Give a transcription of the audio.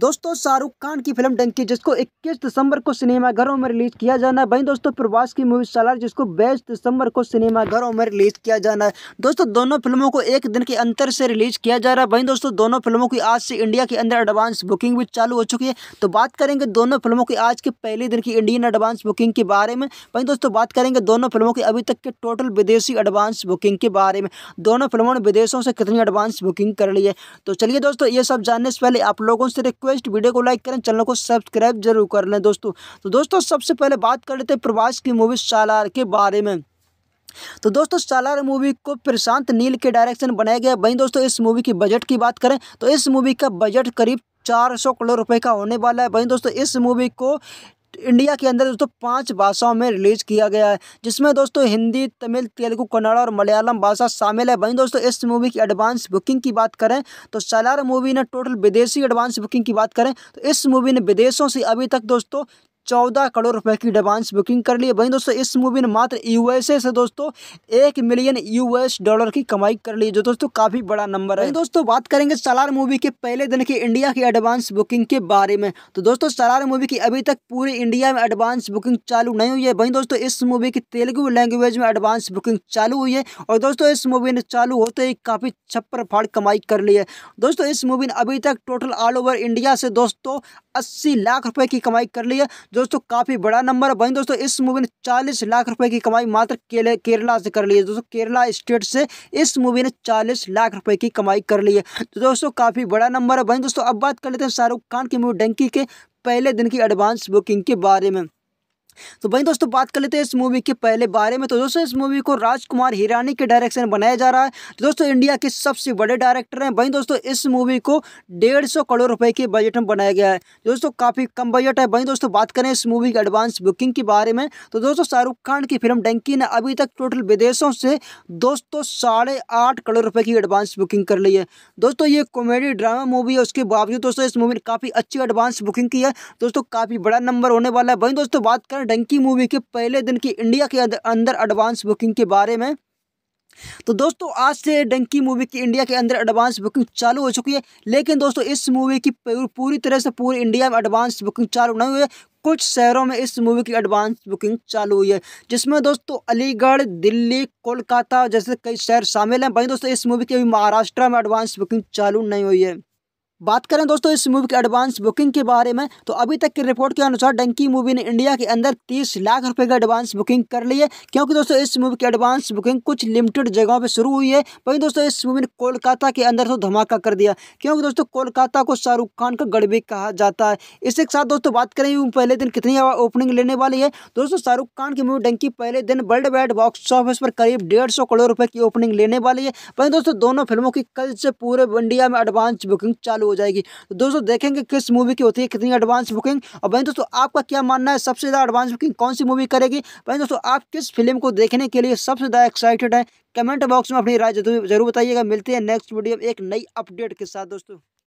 दोस्तों शाहरुख खान की फिल्म डंकी जिसको 21 दिसंबर को सिनेमाघरों में रिलीज किया जाना है वहीं दोस्तों प्रभास की मूवी सालार जिसको 22 दिसंबर को सिनेमाघरों में रिलीज किया जाना है दोस्तों दोनों फिल्मों को एक दिन के अंतर से रिलीज किया जा रहा है वहीं दोस्तों दोनों फिल्मों की आज से इंडिया के अंदर एडवांस बुकिंग भी चालू हो चुकी है तो बात करेंगे दोनों फिल्मों की आज के पहले दिन की इंडियन एडवांस बुकिंग के बारे में वहीं दोस्तों बात करेंगे दोनों फिल्मों की अभी तक के टोटल विदेशी एडवांस बुकिंग के बारे में दोनों फिल्मों ने विदेशों से कितनी एडवांस बुकिंग कर ली है तो चलिए दोस्तों ये सब जानने से पहले आप लोगों से रिक्वेस्ट वीडियो को लाइक करें चैनल को सब्सक्राइब जरूर कर लें दोस्तों तो दोस्तों सबसे पहले बात कर लेते हैं प्रभास की मूवी सालार के बारे में तो दोस्तों सालार मूवी को प्रशांत नील के डायरेक्शन बनाया गया वहीं दोस्तों इस मूवी की बजट की बात करें तो इस मूवी का बजट करीब चार सौ करोड़ रुपए का होने वाला है वहीं दोस्तों इस मूवी को इंडिया के अंदर दोस्तों पांच भाषाओं में रिलीज़ किया गया है जिसमें दोस्तों हिंदी तमिल तेलुगु कन्नड़ा और मलयालम भाषा शामिल है वहीं दोस्तों इस मूवी की एडवांस बुकिंग की बात करें तो सलार मूवी ने टोटल विदेशी एडवांस बुकिंग की बात करें तो इस मूवी ने विदेशों से अभी तक दोस्तों चौदह करोड़ रुपए की एडवांस बुकिंग कर ली है वहीं दोस्तों इस मूवी ने मात्र यूएसए से दोस्तों एक मिलियन यूएस डॉलर की कमाई कर ली जो दोस्तों काफ़ी बड़ा नंबर है दोस्तों बात करेंगे सलार मूवी के पहले दिन की इंडिया की एडवांस बुकिंग के बारे में तो दोस्तों सलार मूवी की अभी तक पूरे इंडिया में एडवांस बुकिंग चालू नहीं हुई है वहीं दोस्तों इस मूवी की तेलुगु लैंग्वेज में एडवांस बुकिंग चालू हुई है और दोस्तों इस मूवी ने चालू होते ही काफ़ी छप्पर फाड़ कमाई कर ली है दोस्तों इस मूवी ने अभी तक टोटल ऑल ओवर इंडिया से दोस्तों अस्सी लाख रुपए की कमाई कर ली है दोस्तों काफ़ी बड़ा नंबर है वहीं दोस्तों इस मूवी ने चालीस लाख रुपए की कमाई मात्र केरला से कर ली है दोस्तों केरला स्टेट से इस मूवी ने चालीस लाख रुपए की कमाई कर ली है तो दोस्तों काफ़ी बड़ा नंबर है वहीं दोस्तों अब बात कर लेते हैं शाहरुख खान की मूवी डंकी के पहले दिन की एडवांस बुकिंग के बारे में तो वही दोस्तों बात कर लेते हैं इस मूवी के पहले बारे में तो दोस्तों इस मूवी को राजकुमार हिरानी के डायरेक्शन बनाया जा रहा है तो दोस्तों इंडिया के सबसे बड़े डायरेक्टर हैं वहीं दोस्तों इस मूवी को डेढ़ सौ करोड़ रुपए के बजट में बनाया गया है तो दोस्तों काफ़ी कम बजट है वहीं दोस्तों बात करें इस मूवी की एडवांस बुकिंग के बारे में तो दोस्तों शाहरुख खान की फिल्म डेंकी ने अभी तक टोटल विदेशों से दोस्तों साढ़े आठ करोड़ रुपए की एडवांस बुकिंग कर ली है दोस्तों ये कॉमेडी ड्रामा मूवी है उसके बावजूद दोस्तों इस मूवी ने काफ़ी अच्छी एडवांस बुकिंग की है दोस्तों काफ़ी बड़ा नंबर होने वाला है वही दोस्तों बात करें डंकी मूवी के पहले दिन की इंडिया के अंदर एडवांस बुकिंग के बारे में तो दोस्तों आज से डंकी मूवी की इंडिया के अंदर एडवांस बुकिंग चालू हो चुकी है लेकिन दोस्तों इस मूवी की पूरी तरह से पूरे इंडिया में एडवांस बुकिंग चालू नहीं हुई है कुछ शहरों में इस मूवी की एडवांस बुकिंग चालू हुई है जिसमें दोस्तों अलीगढ़ दिल्ली कोलकाता जैसे कई शहर शामिल हैं वहीं दोस्तों इस मूवी की अभी महाराष्ट्र में एडवांस बुकिंग चालू नहीं हुई है बात करें दोस्तों इस मूवी की एडवांस बुकिंग के बारे में तो अभी तक की रिपोर्ट के अनुसार डंकी मूवी ने इंडिया के अंदर 30 लाख रुपए का एडवांस बुकिंग कर ली है क्योंकि दोस्तों इस मूवी की एडवांस बुकिंग कुछ लिमिटेड जगहों पे शुरू हुई है वहीं दोस्तों इस मूवी ने कोलकाता के अंदर तो धमाका कर दिया क्योंकि दोस्तों कोलकाता को शाहरुख खान का गढ़ कहा जाता है इसके साथ दोस्तों बात करें पहले दिन कितनी ओपनिंग लेने वाली है दोस्तों शाहरुख खान की मूवी डंकी पहले दिन वर्ल्ड वाइड बॉक्स ऑफिस पर करीब डेढ़ करोड़ रुपये की ओपनिंग लेने वाली है वहीं दोस्तों दोनों फिल्मों की कल से पूरे इंडिया में एडवांस बुकिंग चालू चालू हो जाएगी तो दोस्तों देखेंगे किस मूवी की होती है कितनी एडवांस बुकिंग और भाई दोस्तों आपका क्या मानना है सबसे ज़्यादा एडवांस बुकिंग कौन सी मूवी करेगी भाई दोस्तों आप किस फिल्म को देखने के लिए सबसे ज़्यादा एक्साइटेड है कमेंट बॉक्स में अपनी राय जरूर बताइएगा मिलते हैं नेक्स्ट वीडियो एक नई अपडेट के साथ दोस्तों